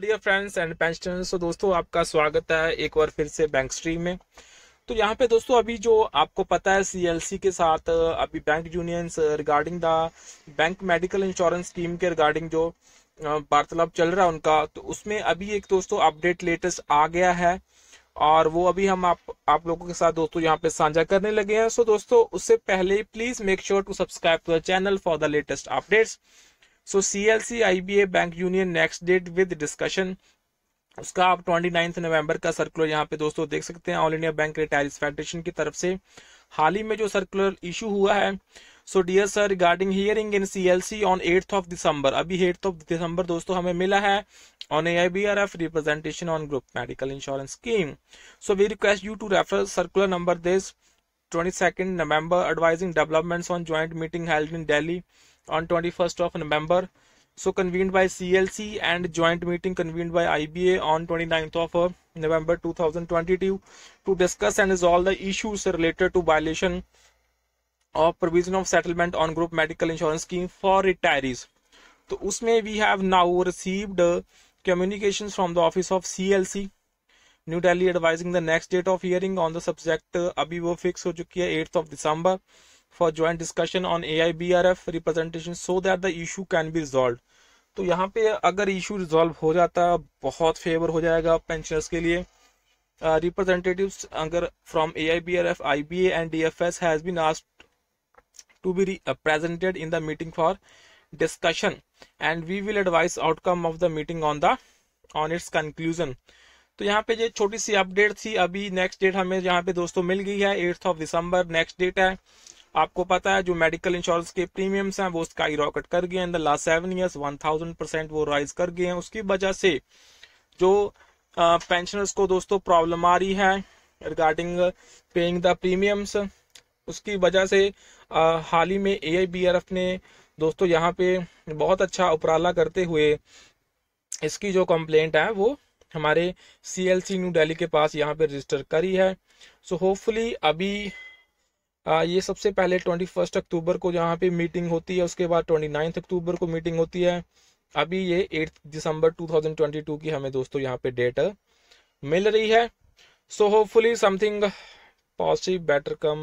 Dear friends and pensioners तो दोस्तों आपका स्वागत है एक बार फिर से बैंक स्ट्रीम में तो यहाँ पे दोस्तों अभी जो आपको पता है सीएलसी के साथ अभी bank unions regarding the bank medical insurance scheme के रिगार्डिंग जो वार्तालाप चल रहा है उनका तो उसमें अभी एक दोस्तों अपडेट लेटेस्ट आ गया है और वो अभी हम आप आप लोगों के साथ दोस्तों यहाँ पे साझा करने लगे हैं सो दोस्तों उससे पहले please make sure to subscribe to the channel for the latest updates so C L C I B A bank union next date with discussion उसका आप ट्वेंटी नाइन्थ नवम्बर का सर्कुलर यहाँ पे दोस्तों देख सकते हैं all India bank retirees federation की तरफ से हाल ही में जो सर्कुलर इशू हुआ है so dear sir regarding hearing in C L C on eighth of December अभी एट्थ ऑफ दिसंबर दोस्तों हमें मिला है on A I B R F representation on group medical insurance scheme so we request you to refer circular number this twenty second November advising developments on joint meeting held in Delhi on 21st of November. So convened by CLC and joint meeting convened by IBA on 29th of uh, November 2022 to discuss and resolve the issues related to violation of provision of settlement on group medical insurance scheme for retirees. So, usme we have now received uh, communications from the office of CLC, New Delhi advising the next date of hearing on the subject the subject अभी वो fix हो चुकी है eighth of for joint discussion on A I B R F representation so that the issue can be resolve तो यहाँ पे अगर issue resolve हो जाता है बहुत फेवर हो जाएगा पेंशनर्स के लिए रिप्रेजेंटेटिव uh, अगर from A I B R F I B A and D F S has been asked to be presented in the meeting for discussion and we will advise outcome of the meeting on the on its conclusion तो यहाँ पे छोटी सी update थी अभी next date हमें यहाँ पे दोस्तों मिल गई है eighth of December next date है आपको पता है जो मेडिकल इंश्योरेंस के प्रीमियम्स हैं वो स्काई रॉकेट कर गए in the last seven years one thousand percent वो राइज कर गए हैं उसकी वजह से जो पेंशनर्स को दोस्तों प्रॉब्लम आ रही है रिगार्डिंग पेइंग द प्रीमियम्स उसकी वजह से हाल ही में ए ने दोस्तों यहाँ पे बहुत अच्छा उपराला करते हुए इसकी जो कंप्लेंट है वो हमारे C L C new Delhi के पास यहाँ पे रजिस्टर करी है सो so होपफुली अभी ये सबसे पहले ट्वेंटी फर्स्ट अक्टूबर को जहाँ पे मीटिंग होती है उसके बाद ट्वेंटी नाइन्थ अक्टूबर को मीटिंग होती है अभी ये eighth December two thousand twenty two की हमें दोस्तों यहाँ पे डेट मिल रही है so hopefully something positive better come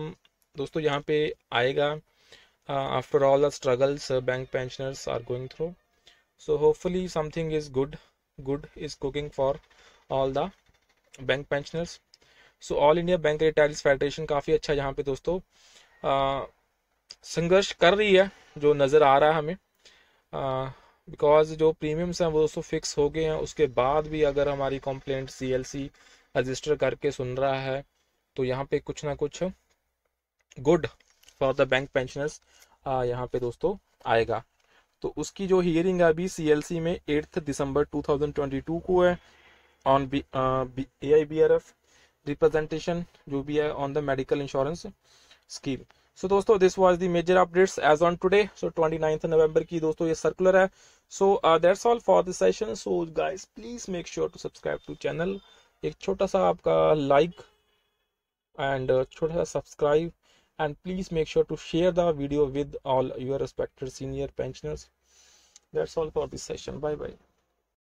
दोस्तों यहाँ पे आएगा after all the struggles bank pensioners are going through so hopefully something is good good is cooking for all the bank pensioners so all India bank retirees federation काफ़ी अच्छा यहाँ पे दोस्तों संघर्ष कर रही है जो नज़र आ रहा है हमें बिकॉज जो प्रीमियम्स हैं वो दोस्तों फिक्स हो गए हैं उसके बाद भी अगर हमारी कंप्लेंट सी रजिस्टर करके सुन रहा है तो यहाँ पे कुछ ना कुछ good for the bank pensioners यहाँ पे दोस्तों आएगा तो उसकी जो हियरिंग है अभी सी में एट्थ दिसंबर 2022 को है on B A I B R F representation जो भी है on the medical insurance scheme so दोस्तों this was the major updates as on today so twenty November की दोस्तों ये सर्कुलर है so that's all for this session so guys please make sure to subscribe to channel एक छोटा सा आपका like and uh, छोटा सा subscribe and please make sure to share the video with all your respected senior pensioners that's all for this session bye bye